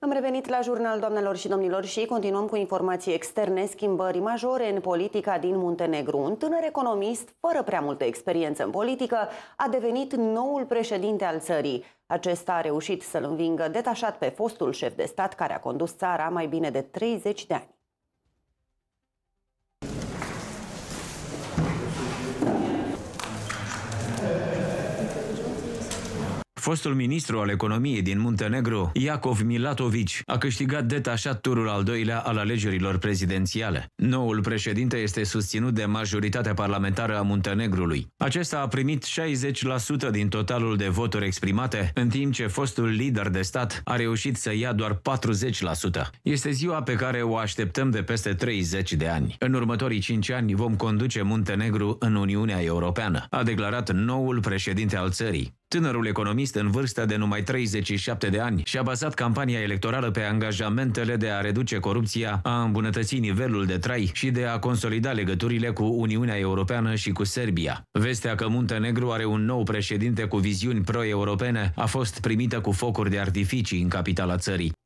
Am revenit la jurnal, doamnelor și domnilor, și continuăm cu informații externe, schimbări majore în politica din Muntenegru. Un tânăr economist, fără prea multă experiență în politică, a devenit noul președinte al țării. Acesta a reușit să-l învingă detașat pe fostul șef de stat care a condus țara mai bine de 30 de ani. Fostul ministru al economiei din Muntenegru, Iacov Milatovici, a câștigat detașat turul al doilea al alegerilor prezidențiale. Noul președinte este susținut de majoritatea parlamentară a Muntenegrului. Acesta a primit 60% din totalul de voturi exprimate, în timp ce fostul lider de stat a reușit să ia doar 40%. Este ziua pe care o așteptăm de peste 30 de ani. În următorii 5 ani vom conduce Muntenegru în Uniunea Europeană, a declarat noul președinte al țării. Tânărul economist în vârstă de numai 37 de ani și-a bazat campania electorală pe angajamentele de a reduce corupția, a îmbunătăți nivelul de trai și de a consolida legăturile cu Uniunea Europeană și cu Serbia. Vestea că Muntenegru are un nou președinte cu viziuni pro-europene a fost primită cu focuri de artificii în capitala țării.